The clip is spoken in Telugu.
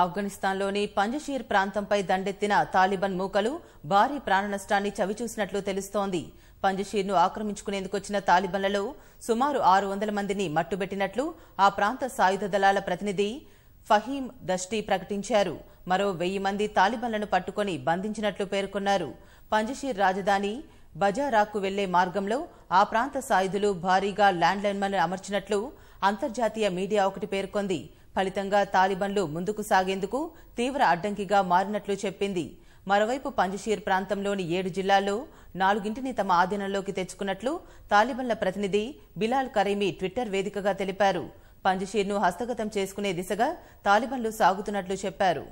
ఆఫ్ఘనిస్తాన్లోని పంజషీర్ ప్రాంతంపై దండెత్తిన తాలిబన్ మూకలు భారీ ప్రాణనష్టాన్ని చవిచూసినట్లు తెలుస్తోంది పంజషీర్ను వచ్చిన తాలిబన్లలో సుమారు ఆరు వందల మందిని మట్టుబెట్టినట్లు ఆ ప్రాంత సాయుధ దళాల ప్రతినిధి ఫహీం దష్టి ప్రకటించారు మరో వెయ్యి మంది తాలిబన్లను పట్టుకుని బంధించినట్లు పేర్కొన్నారు పంజషీర్ రాజధాని బజారాకు వెళ్లే మార్గంలో ఆ ప్రాంత సాయుధులు భారీగా ల్యాండ్ లైన్మన్ అమర్చినట్లు అంతర్జాతీయ మీడియా ఒకటి పేర్కొంది ఫలితంగా తాలిబన్లు ముందుకు సాగేందుకు తీవ్ర అడ్డంకిగా మారినట్లు చెప్పింది మరోవైపు పంజషీర్ ప్రాంతంలోని ఏడు జిల్లాల్లో నాలుగింటిని తమ ఆధీనంలోకి తెచ్చుకున్నట్లు తాలిబన్ల ప్రతినిధి బిలాల్ కరీమి ట్విట్టర్ వేదికగా తెలిపారు పంజషీర్ను హస్తగతం చేసుకునే దిశగా తాలిబన్లు సాగుతున్నట్లు చెప్పారు